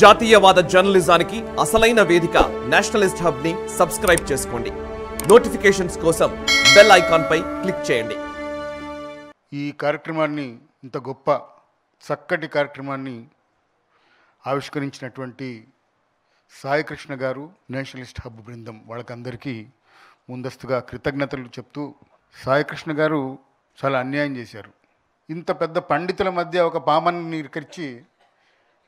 జాతీయవాద జర్నలిజానికి అసలైన వేదిక నేషనలిస్ట్ హబ్ ని సబ్స్క్రైబ్ చేసుకోండి నోటిఫికేషన్స్ కోసం బెల్ ఐకాన్ పై క్లిక్ చేయండి ఈ కార్యక్రమాన్ని ఇంత గొప్ప చక్కటి కార్యక్రమాన్ని ఆవిష్కరించినటువంటి సాయికృష్ణ గారు నేషనలిస్ట్ హబ్ బృందం వాళ్ళకందరికీ ముందస్తుగా కృతజ్ఞతలు చెప్తూ సాయికృష్ణ గారు చాలా అన్యాయం చేశారు ఇంత పెద్ద పండితుల మధ్య ఒక పామని నిరికర్చి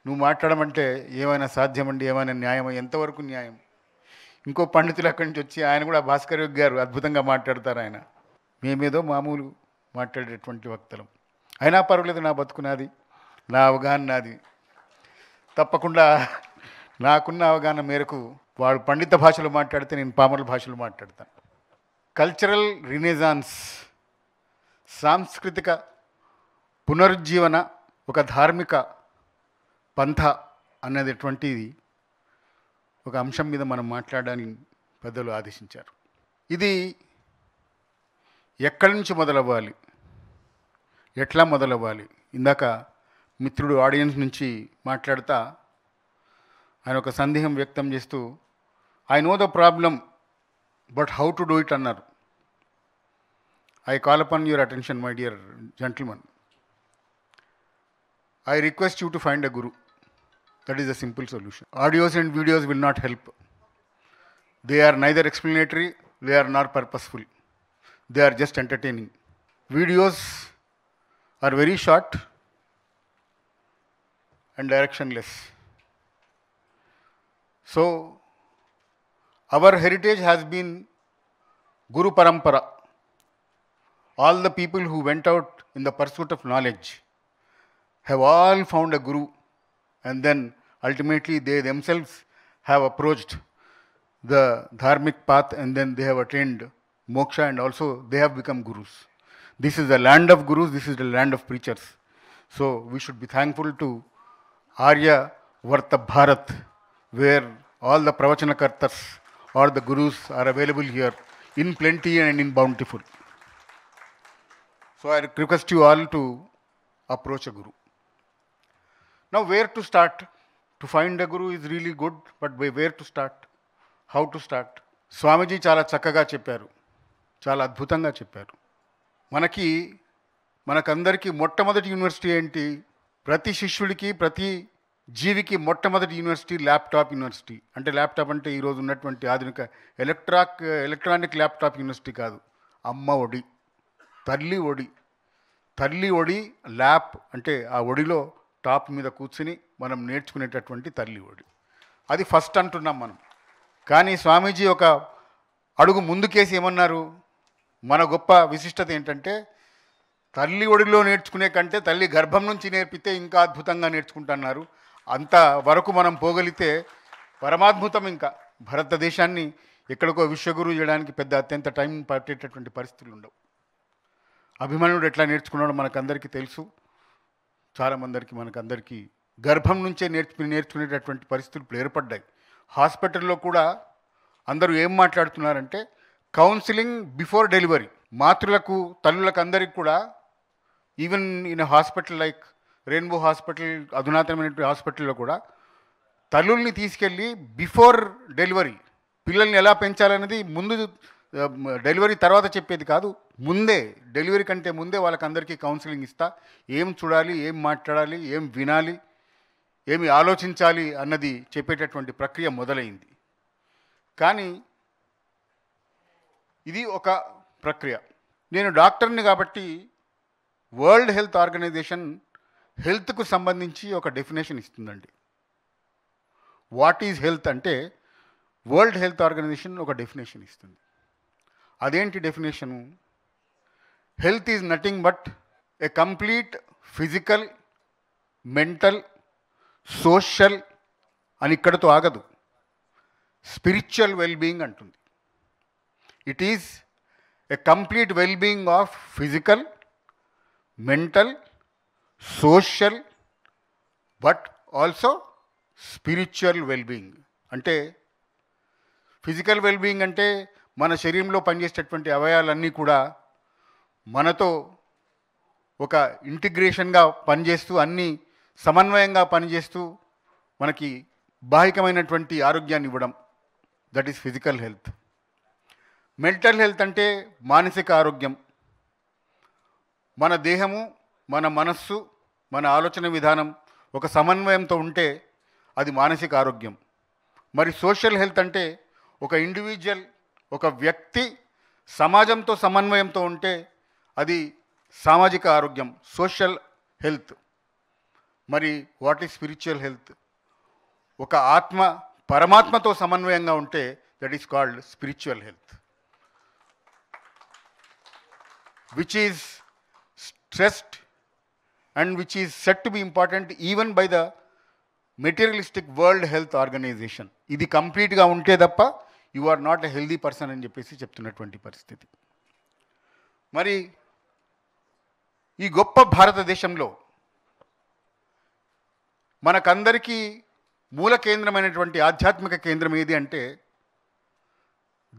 నువ్వు మాట్లాడమంటే ఏమైనా సాధ్యమండి ఏమైనా న్యాయం ఎంతవరకు న్యాయం ఇంకో పండితులు అక్కడి నుంచి వచ్చి ఆయన కూడా భాస్కర్ యోగి గారు అద్భుతంగా మాట్లాడతారు ఆయన మేమేదో మామూలు మాట్లాడేటువంటి వక్తలం అయినా పర్వాలేదు నా బతుకునాది నా అవగాహన నాది తప్పకుండా నాకున్న అవగాహన మేరకు వాడు పండిత భాషలు మాట్లాడితే నేను పామరుల భాషలు మాట్లాడతాను కల్చరల్ రినేజాన్స్ సాంస్కృతిక పునరుజ్జీవన ఒక ధార్మిక పంథ అనేటువంటిది ఒక అంశం మీద మనం మాట్లాడడానికి పెద్దలు ఆదేశించారు ఇది ఎక్కడి నుంచి మొదలవ్వాలి ఎట్లా మొదలవ్వాలి ఇందాక మిత్రుడు ఆడియన్స్ నుంచి మాట్లాడుతా ఆయన ఒక సందేహం వ్యక్తం చేస్తూ I know the problem but how to do it అన్నారు I call upon your attention my dear gentleman I request you to find a guru That is a simple solution. Audios and videos will not help. They are neither explanatory, they are not purposeful. They are just entertaining. Videos are very short and directionless. So, our heritage has been Guru Parampara. All the people who went out in the pursuit of knowledge have all found a Guru and then ultimately they themselves have approached the dharmic path and then they have attained moksha and also they have become gurus. This is the land of gurus, this is the land of preachers. So we should be thankful to Arya Varta Bharat, where all the pravachanakartas or the gurus are available here in plenty and in bountiful. So I request you all to approach a guru. Now, where to start? To find a guru is really good, but where to start? How to start? Swamiji చాలా చక్కగా చెప్పారు చాలా అద్భుతంగా చెప్పారు మనకి మనకందరికీ మొట్టమొదటి university ఏంటి ప్రతి శిష్యుడికి ప్రతి జీవికి మొట్టమొదటి యూనివర్సిటీ ల్యాప్టాప్ యూనివర్సిటీ అంటే ల్యాప్టాప్ అంటే ఈరోజు ఉన్నటువంటి ఆధునిక ఎలక్ట్రాక్ ఎలక్ట్రానిక్ ల్యాప్టాప్ యూనివర్సిటీ కాదు అమ్మ ఒడి తల్లి ఒడి తల్లి ఒడి ల్యాప్ అంటే ఆ ఒడిలో టాప్ మీద కూర్చుని మనం నేర్చుకునేటటువంటి తల్లి ఒడి అది ఫస్ట్ అంటున్నాం మనం కానీ స్వామీజీ ఒక అడుగు ముందుకేసి ఏమన్నారు మన గొప్ప విశిష్టత ఏంటంటే తల్లి ఒడిలో నేర్చుకునే కంటే తల్లి గర్భం నుంచి నేర్పితే ఇంకా అద్భుతంగా నేర్చుకుంటున్నారు అంత వరకు మనం పోగలిగితే పరమాద్భుతం ఇంకా భారతదేశాన్ని ఎక్కడికో విశ్వగురు చేయడానికి పెద్ద అత్యంత టైం పట్టేటటువంటి పరిస్థితులు ఉండవు అభిమన్యుడు ఎట్లా నేర్చుకున్నాడో మనకందరికీ తెలుసు చాలామందరికి మనకందరికీ గర్భం నుంచే నేర్చుకుని నేర్చుకునేటటువంటి పరిస్థితులు ఏర్పడ్డాయి హాస్పిటల్లో కూడా అందరూ ఏం మాట్లాడుతున్నారంటే కౌన్సిలింగ్ బిఫోర్ డెలివరీ మాతృలకు తల్లులకు అందరికీ కూడా even in hospital like rainbow hospital అధునాతనమైనటువంటి హాస్పిటల్లో కూడా తల్లుల్ని తీసుకెళ్ళి బిఫోర్ డెలివరీ పిల్లల్ని ఎలా పెంచాలనేది ముందు డెలివరీ తర్వాత చెప్పేది కాదు ముందే డెలివరీ కంటే ముందే వాళ్ళకందరికీ కౌన్సిలింగ్ ఇస్తా ఏం చూడాలి ఏం మాట్లాడాలి ఏం వినాలి ఏమి ఆలోచించాలి అన్నది చెప్పేటటువంటి ప్రక్రియ మొదలైంది కానీ ఇది ఒక ప్రక్రియ నేను డాక్టర్ని కాబట్టి వరల్డ్ హెల్త్ ఆర్గనైజేషన్ హెల్త్కు సంబంధించి ఒక డెఫినేషన్ ఇస్తుందండి వాట్ ఈజ్ హెల్త్ అంటే వరల్డ్ హెల్త్ ఆర్గనైజేషన్ ఒక డెఫినేషన్ ఇస్తుంది అదేంటి definition health is nothing but a complete physical mental social అని ఇక్కడతో ఆగదు స్పిరిచువల్ వెల్బీయింగ్ అంటుంది it is a complete wellbeing of physical mental social but also spiritual wellbeing అంటే physical wellbeing అంటే మన శరీరంలో పనిచేసేటటువంటి అవయవాలన్నీ కూడా మనతో ఒక ఇంటిగ్రేషన్గా పనిచేస్తూ అన్నీ సమన్వయంగా పనిచేస్తూ మనకి బాహికమైనటువంటి ఆరోగ్యాన్ని ఇవ్వడం that is physical health mental health అంటే మానసిక ఆరోగ్యం మన దేహము మన మనస్సు మన ఆలోచన విధానం ఒక సమన్వయంతో ఉంటే అది మానసిక ఆరోగ్యం మరి సోషల్ హెల్త్ అంటే ఒక ఇండివిజువల్ ఒక వ్యక్తి సమాజంతో సమన్వయంతో ఉంటే అది సామాజిక ఆరోగ్యం సోషల్ హెల్త్ మరి వాట్ ఈజ్ స్పిరిచువల్ హెల్త్ ఒక ఆత్మ పరమాత్మతో సమన్వయంగా ఉంటే that is called spiritual health which is stressed and which is said to be important even by the materialistic world health organization ఇది కంప్లీట్గా ఉంటే తప్ప you are not a healthy person అని చెప్పేసి చెప్తున్నటువంటి పరిస్థితి మరి ఈ గొప్ప భారతదేశంలో మనకందరికీ మూల కేంద్రమైనటువంటి ఆధ్యాత్మిక కేంద్రం ఏది అంటే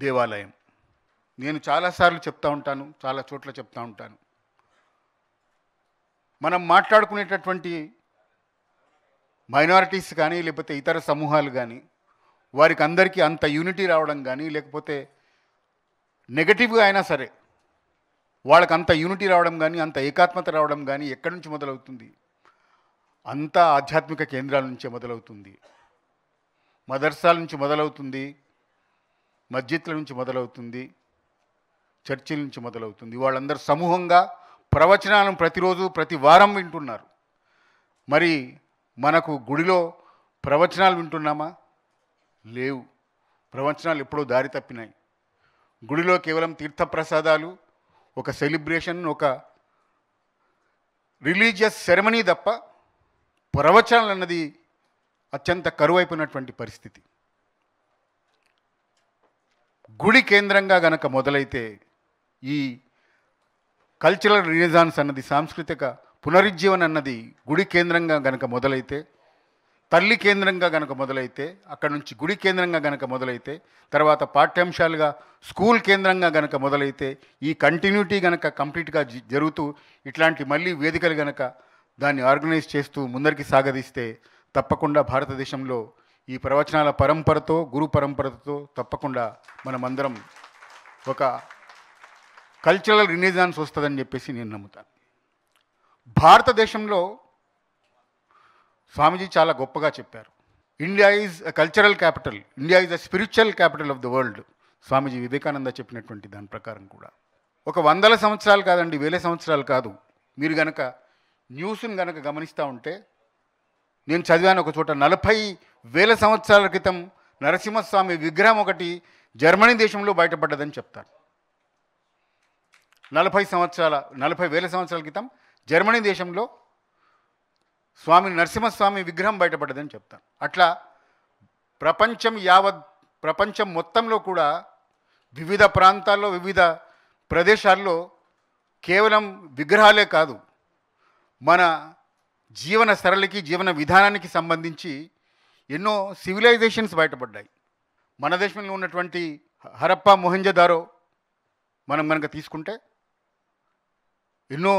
దేవాలయం నేను చాలాసార్లు చెప్తా ఉంటాను చాలా చోట్ల చెప్తా ఉంటాను మనం మాట్లాడుకునేటటువంటి మైనారిటీస్ కానీ లేకపోతే ఇతర సమూహాలు కానీ వారికి అందరికీ అంత యూనిటీ రావడం కానీ లేకపోతే నెగటివ్గా అయినా సరే వాళ్ళకి అంత యూనిటీ రావడం కానీ అంత ఏకాత్మత రావడం కానీ ఎక్కడి నుంచి మొదలవుతుంది అంతా ఆధ్యాత్మిక కేంద్రాల నుంచే మొదలవుతుంది మదర్సాల నుంచి మొదలవుతుంది మస్జిద్ల నుంచి మొదలవుతుంది చర్చిల నుంచి మొదలవుతుంది వాళ్ళందరూ సమూహంగా ప్రవచనాలను ప్రతిరోజు ప్రతి వారం వింటున్నారు మరి మనకు గుడిలో ప్రవచనాలు వింటున్నామా లేవు ప్రవచనాలు ఎప్పుడో దారి తప్పినాయి గుడిలో కేవలం తీర్థప్రసాదాలు ఒక సెలిబ్రేషన్ ఒక రిలీజియస్ సెరమనీ తప్ప ప్రవచనాలు అన్నది అత్యంత కరువైపోయినటువంటి పరిస్థితి గుడి కేంద్రంగా గనక మొదలైతే ఈ కల్చరల్ రిలీజాన్స్ అన్నది సాంస్కృతిక పునరుజ్జీవన అన్నది గుడి కేంద్రంగా గనక మొదలైతే తల్లి కేంద్రంగా గనక మొదలైతే అక్కడ నుంచి గుడి కేంద్రంగా గనక మొదలైతే తర్వాత పాఠ్యాంశాలుగా స్కూల్ కేంద్రంగా గనక మొదలైతే ఈ కంటిన్యూటీ గనక కంప్లీట్గా జరుగుతూ ఇట్లాంటి మళ్ళీ వేదికలు గనక దాన్ని ఆర్గనైజ్ చేస్తూ ముందరికి సాగదీస్తే తప్పకుండా భారతదేశంలో ఈ ప్రవచనాల పరంపరతో గురు పరంపరతో తప్పకుండా మనమందరం ఒక కల్చరల్ రినేజాన్స్ వస్తుందని చెప్పేసి నేను నమ్ముతాను భారతదేశంలో స్వామీజీ చాలా గొప్పగా చెప్పారు India is cultural capital India is a spiritual capital of the world Swamiji Vivekananda చెప్పినటువంటి దాని ప్రకారం కూడా ఒక వందల సంవత్సరాలు కాదండి వేల సంవత్సరాలు కాదు మీరు గనక న్యూస్ని గనక గమనిస్తూ ఉంటే నేను చదివాను ఒక చోట నలభై వేల సంవత్సరాల క్రితం నరసింహస్వామి విగ్రహం ఒకటి జర్మనీ దేశంలో బయటపడ్డదని చెప్తారు నలభై సంవత్సరాల నలభై వేల సంవత్సరాల క్రితం జర్మనీ దేశంలో స్వామి నరసింహస్వామి విగ్రహం బయటపడ్డదని చెప్తాను అట్లా ప్రపంచం యావత్ ప్రపంచం మొత్తంలో కూడా వివిధ ప్రాంతాల్లో వివిధ ప్రదేశాల్లో కేవలం విగ్రహాలే కాదు మన జీవన సరళికి జీవన విధానానికి సంబంధించి ఎన్నో సివిలైజేషన్స్ బయటపడ్డాయి మన దేశంలో ఉన్నటువంటి హరప్ప మొహంజదారో మనం కనుక తీసుకుంటే ఎన్నో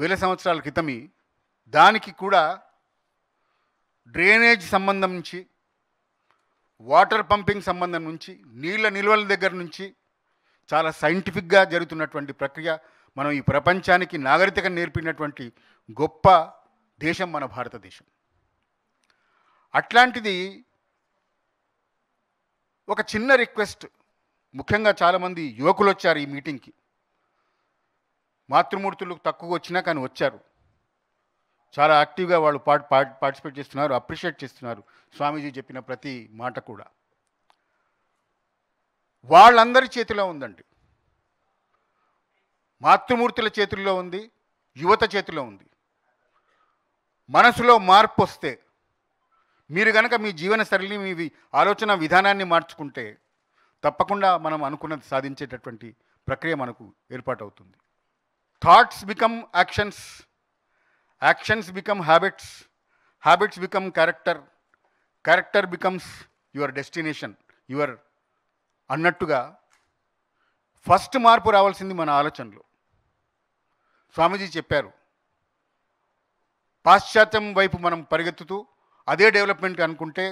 వేల సంవత్సరాల క్రితమే దానికి కూడా డ్రైనేజ్ సంబంధం నుంచి వాటర్ పంపింగ్ సంబంధం నుంచి నీళ్ళ నిల్వల దగ్గర నుంచి చాలా సైంటిఫిక్గా జరుగుతున్నటువంటి ప్రక్రియ మనం ఈ ప్రపంచానికి నాగరికత నేర్పినటువంటి గొప్ప దేశం మన భారతదేశం అట్లాంటిది ఒక చిన్న రిక్వెస్ట్ ముఖ్యంగా చాలామంది యువకులు వచ్చారు ఈ మీటింగ్కి మాతృమూర్తులు తక్కువ వచ్చినా కానీ వచ్చారు చాలా యాక్టివ్గా వాళ్ళు పా పార్టిసిపేట్ చేస్తున్నారు అప్రిషియేట్ చేస్తున్నారు స్వామీజీ చెప్పిన ప్రతి మాట కూడా వాళ్ళందరి చేతిలో ఉందండి మాతృమూర్తుల చేతుల్లో ఉంది యువత చేతిలో ఉంది మనసులో మార్పు వస్తే మీరు కనుక మీ జీవన శైలి మీ ఆలోచన విధానాన్ని మార్చుకుంటే తప్పకుండా మనం అనుకున్నది సాధించేటటువంటి ప్రక్రియ మనకు ఏర్పాటవుతుంది thoughts become actions actions become habits habits become character character becomes your destination your అన్నట్టుగా ఫస్ట్ మార్పు రావాల్సింది మన ఆలోచనలు స్వామీజీ చెప్పారు పాశ్చాత్యం వైపు మనం పరిగెత్తుతూ అదే డెవలప్మెంట్ అనుకుంటే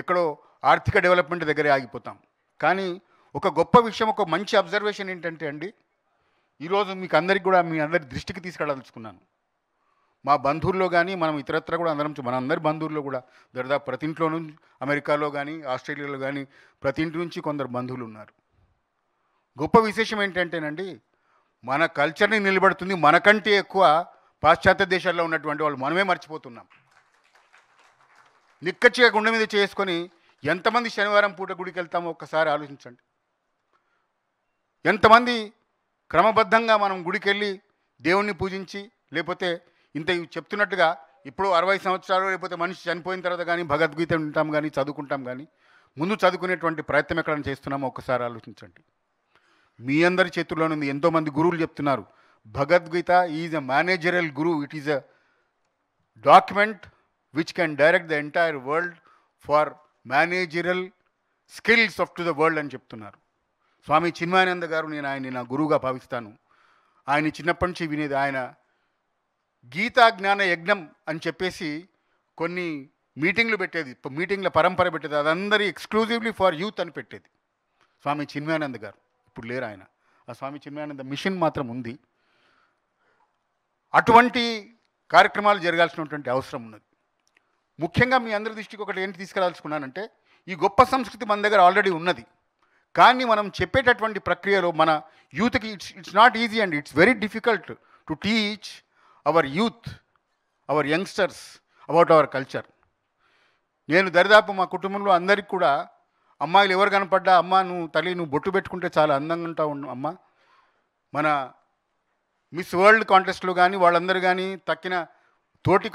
ఎక్కడో ఆర్థిక డెవలప్మెంట్ దగ్గరే ఆగిపోతాం కానీ ఒక గొప్ప విషయం ఒక మంచి అబ్జర్వేషన్ ఏంటంటే అండి ఈరోజు మీకు అందరికి కూడా మీ అందరి దృష్టికి తీసుకెళ్ళదలుచుకున్నాను మా బంధువుల్లో కానీ మనం ఇతరత్ర కూడా అందరం మన అందరి బంధువుల్లో కూడా దాదాపు ప్రతి ఇంట్లో నుంచి అమెరికాలో కానీ ఆస్ట్రేలియాలో కానీ ప్రతి ఇంటి నుంచి కొందరు బంధువులు ఉన్నారు గొప్ప విశేషం ఏంటంటేనండి మన కల్చర్ని నిలబడుతుంది మనకంటే ఎక్కువ పాశ్చాత్య దేశాల్లో ఉన్నటువంటి వాళ్ళు మనమే మర్చిపోతున్నాం నిక్కచ్చిగా గుండె మీద చేసుకొని ఎంతమంది శనివారం పూట గుడికి వెళ్తామో ఒక్కసారి ఆలోచించండి ఎంతమంది క్రమబద్ధంగా మనం గుడికి వెళ్ళి దేవుణ్ణి పూజించి లేకపోతే ఇంత చెప్తున్నట్టుగా ఇప్పుడు అరవై సంవత్సరాలు లేకపోతే మనిషి చనిపోయిన తర్వాత కానీ భగవద్గీత ఉంటాం కానీ చదువుకుంటాం కానీ ముందు చదువుకునేటువంటి ప్రయత్నం ఎక్కడైనా చేస్తున్నామో ఒకసారి ఆలోచించండి మీ అందరి చేతుల్లో ఉంది ఎంతోమంది గురువులు చెప్తున్నారు Bhagavad Gita is a managerial guru it is a document which can direct the entire world for managerial skills of to the world అని చెప్తున్నారు స్వామి చిన్మానంద గారు నేను ఆయన్ని నా గురువుగా భావిస్తాను ఆయన చిన్నప్పటి నుంచి వినేది ఆయన గీతా జ్ఞాన యజ్ఞం అని చెప్పేసి కొన్ని మీటింగ్లు పెట్టేది మీటింగ్ల పరంపర పెట్టేది అదందరి ఎక్స్క్లూజివ్లీ ఫర్ యూత్ అని పెట్టేది స్వామి చిన్మయానంద్ గారు ఇప్పుడు లేరు ఆయన ఆ స్వామి చిన్మయానంద మిషన్ మాత్రం ఉంది అటువంటి కార్యక్రమాలు జరగాల్సినటువంటి అవసరం ఉన్నది ముఖ్యంగా మీ అందరి దృష్టికి ఒకటి ఏంటి తీసుకురాల్సుకున్నానంటే ఈ గొప్ప సంస్కృతి మన దగ్గర ఆల్రెడీ ఉన్నది కానీ మనం చెప్పేటటువంటి ప్రక్రియలో మన యూత్కి it's it's not easy and it's very difficult to teach our youth our youngsters about our culture నేను దరిదాపు మా కుటుంబంలో అందరికీ కూడా అమ్మాయిలు ఎవరు కనపడ్డా అమ్మ నువ్వు తల్లి నువ్వు బొట్టు పెట్టుకుంటే చాలా అందంగా ఉంటావు అమ్మ మన మిస్ వరల్డ్ కాంటెస్ట్లు కానీ వాళ్ళందరూ కానీ తక్కిన తోటి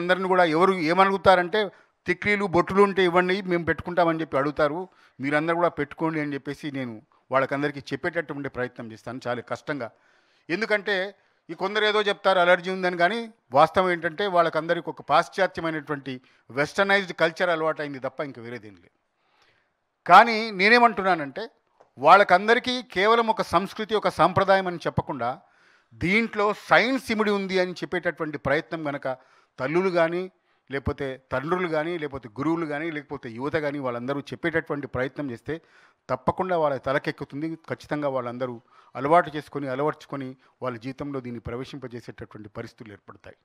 అందరిని కూడా ఎవరు ఏమనుగుతారంటే తిక్లీలు బొట్టులు ఉంటే ఇవ్వండి మేము పెట్టుకుంటామని చెప్పి అడుగుతారు మీరందరూ కూడా పెట్టుకోండి అని చెప్పేసి నేను వాళ్ళకందరికీ చెప్పేటటువంటి ప్రయత్నం చేస్తాను చాలా కష్టంగా ఎందుకంటే ఈ కొందరు ఏదో చెప్తారు అలర్జీ ఉందని కానీ వాస్తవం ఏంటంటే వాళ్ళకందరికీ ఒక పాశ్చాత్యమైనటువంటి వెస్టర్నైజ్డ్ కల్చర్ అలవాటైంది తప్ప ఇంక వేరేదేం లేదు కానీ నేనేమంటున్నానంటే వాళ్ళకందరికీ కేవలం ఒక సంస్కృతి ఒక సాంప్రదాయం అని చెప్పకుండా దీంట్లో సైన్స్ ఇమిడి ఉంది అని చెప్పేటటువంటి ప్రయత్నం కనుక తల్లులు కానీ లేకపోతే తండ్రులు కానీ లేకపోతే గురువులు కానీ లేకపోతే యువత కానీ వాళ్ళందరూ చెప్పేటటువంటి ప్రయత్నం చేస్తే తప్పకుండా వాళ్ళ తలకెక్కుతుంది ఖచ్చితంగా వాళ్ళందరూ అలవాటు చేసుకొని అలవర్చుకొని వాళ్ళ జీవితంలో దీన్ని ప్రవేశింపజేసేటటువంటి పరిస్థితులు ఏర్పడతాయి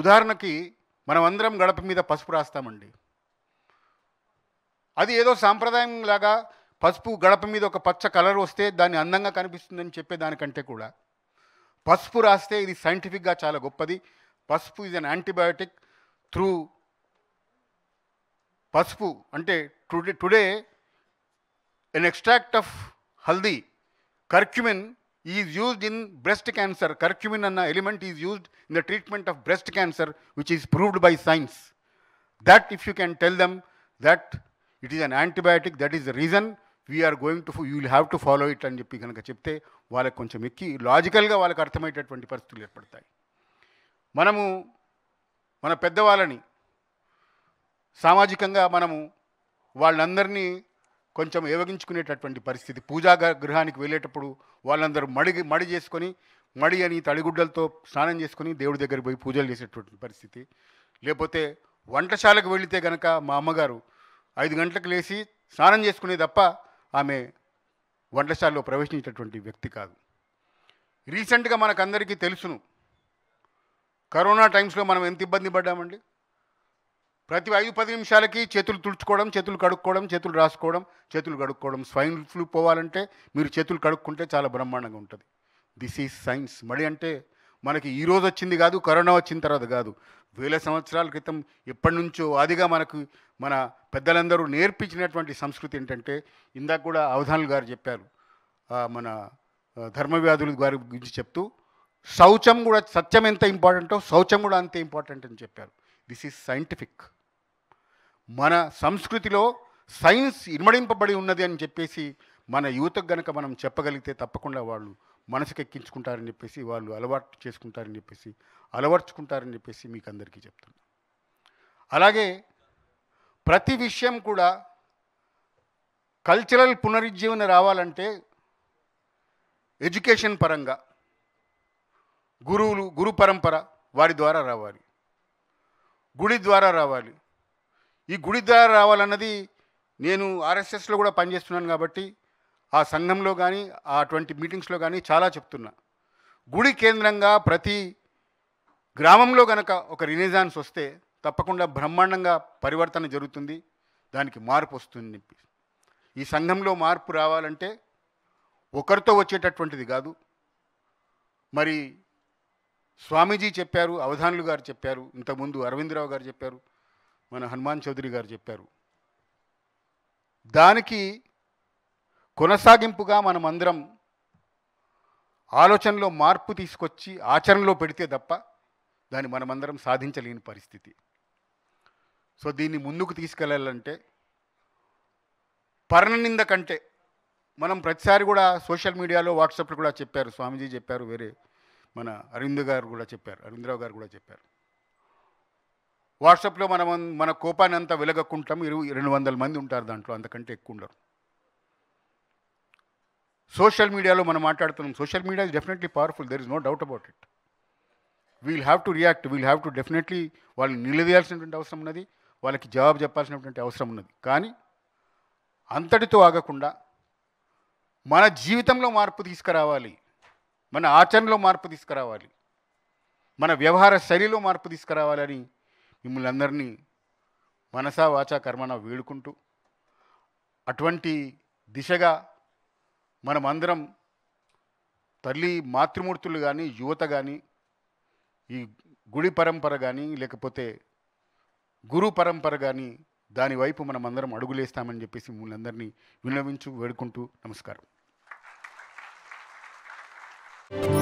ఉదాహరణకి మనమందరం గడప మీద పసుపు రాస్తామండి అది ఏదో సాంప్రదాయం లాగా పసుపు గడప మీద ఒక పచ్చ కలర్ వస్తే దాన్ని అందంగా కనిపిస్తుందని చెప్పేదానికంటే కూడా పసుపు రాస్తే ఇది సైంటిఫిక్గా చాలా గొప్పది పసుపు ఇది అన్ యాంటీబయాటిక్ త్రూ పసుపు అంటే today today an extract of haldi curcumin is used in breast cancer curcumin అన్న element is used in the treatment of breast cancer which is proved by science that if you can tell them that it is an antibiotic that is the reason we're going to you will have to follow it అని చెప్పి కనుక చెప్తే వాళ్ళకి కొంచెం ఎక్కి లాజికల్గా వాళ్ళకి అర్థమయ్యేటటువంటి పరిస్థితులు ఏర్పడతాయి మనము మన పెద్దవాళ్ళని సామాజికంగా మనము వాళ్ళందరినీ కొంచెం ఏవగించుకునేటటువంటి పరిస్థితి పూజా గృహానికి వెళ్ళేటప్పుడు వాళ్ళందరూ మడి మడి చేసుకొని మడి అని తడిగుడ్డలతో స్నానం చేసుకొని దేవుడి దగ్గరికి పోయి పూజలు చేసేటటువంటి పరిస్థితి లేకపోతే వంటశాలకు వెళితే గనక మా అమ్మగారు ఐదు గంటలకు లేచి స్నానం చేసుకునే తప్ప ఆమె వంటశాలలో ప్రవేశించేటటువంటి వ్యక్తి కాదు రీసెంట్గా మనకందరికీ తెలుసును కరోనా టైమ్స్లో మనం ఎంత ఇబ్బంది పడ్డామండి ప్రతి ఐదు పది నిమిషాలకి చేతులు తుడుచుకోవడం చేతులు కడుక్కోవడం చేతులు రాసుకోవడం చేతులు కడుక్కోవడం స్వైన్ ఫ్లూ పోవాలంటే మీరు చేతులు కడుక్కుంటే చాలా బ్రహ్మాండంగా ఉంటుంది దిస్ ఈజ్ సైన్స్ మడి అంటే మనకి ఈ రోజు వచ్చింది కాదు కరోనా వచ్చిన తర్వాత కాదు వేల సంవత్సరాల క్రితం ఎప్పటి నుంచో అదిగా మనకు మన పెద్దలందరూ నేర్పించినటువంటి సంస్కృతి ఏంటంటే ఇందాక కూడా అవధానులు గారు చెప్పారు మన ధర్మవ్యాధుల గారి గురించి చెప్తూ శౌచం కూడా సత్యం ఎంత ఇంపార్టెంటో శౌచం కూడా అంతే ఇంపార్టెంట్ అని చెప్పారు దిస్ ఈజ్ సైంటిఫిక్ మన సంస్కృతిలో సైన్స్ ఇనుమడింపబడి ఉన్నది అని చెప్పేసి మన యువతకు గనక మనం చెప్పగలిగితే తప్పకుండా వాళ్ళు మనసుకెక్కించుకుంటారని చెప్పేసి వాళ్ళు అలవాటు చేసుకుంటారని చెప్పేసి అలవర్చుకుంటారని చెప్పేసి మీకు అందరికీ చెప్తున్నా అలాగే ప్రతి విషయం కూడా కల్చరల్ పునరుజ్జీవన రావాలంటే ఎడ్యుకేషన్ పరంగా గురువులు గురు పరంపర వారి ద్వారా రావాలి గుడి ద్వారా రావాలి ఈ గుడి ద్వారా రావాలన్నది నేను ఆర్ఎస్ఎస్లో కూడా పనిచేస్తున్నాను కాబట్టి ఆ సంఘంలో కానీ ఆ ట్వంటీ మీటింగ్స్లో కానీ చాలా చెప్తున్నా గుడి కేంద్రంగా ప్రతి గ్రామంలో కనుక ఒక రినేజాన్స్ వస్తే తప్పకుండా బ్రహ్మాండంగా పరివర్తన జరుగుతుంది దానికి మార్పు వస్తుంది ఈ సంఘంలో మార్పు రావాలంటే ఒకరితో వచ్చేటటువంటిది కాదు మరి స్వామీజీ చెప్పారు అవధానులు గారు చెప్పారు ఇంతకుముందు అరవిందరావు గారు చెప్పారు మన హనుమాన్ చౌదరి గారు చెప్పారు దానికి కొనసాగింపుగా మనమందరం ఆలోచనలో మార్పు తీసుకొచ్చి ఆచరణలో పెడితే తప్ప దాన్ని మనమందరం సాధించలేని పరిస్థితి సో దీన్ని ముందుకు తీసుకెళ్ళాలంటే పర్ణనింద కంటే మనం ప్రతిసారి కూడా సోషల్ మీడియాలో వాట్సాప్లో కూడా చెప్పారు స్వామీజీ చెప్పారు వేరే మన అరవింద్ గారు కూడా చెప్పారు అరవిందరావు గారు కూడా చెప్పారు వాట్సాప్లో మనం మన కోపాన్ని అంతా వెలగక్కుంటాం ఇరు రెండు వందల మంది ఉంటారు దాంట్లో అంతకంటే ఎక్కువ ఉండరు సోషల్ మీడియాలో మనం మాట్లాడుతున్నాం social media is definitely powerful there is no doubt about it we'll have to react we'll have to definitely వాళ్ళని నిలదీయాల్సినటువంటి అవసరం ఉన్నది వాళ్ళకి జవాబు చెప్పాల్సినటువంటి అవసరం ఉన్నది కానీ అంతటితో ఆగకుండా మన జీవితంలో మార్పు తీసుకురావాలి మన ఆచరణలో మార్పు తీసుకురావాలి మన వ్యవహార శైలిలో మార్పు తీసుకురావాలని మిమ్మల్ని అందరినీ మనసా వాచ కర్మన వేడుకుంటూ అటువంటి దిశగా మనమందరం తల్లి మాతృమూర్తులు కానీ యువత కానీ ఈ గుడి పరంపర కానీ లేకపోతే గురు పరంపర కానీ దానివైపు మనమందరం అడుగులేస్తామని చెప్పేసి మిమ్మల్ని అందరినీ వినవించు వేడుకుంటూ నమస్కారం Thank you.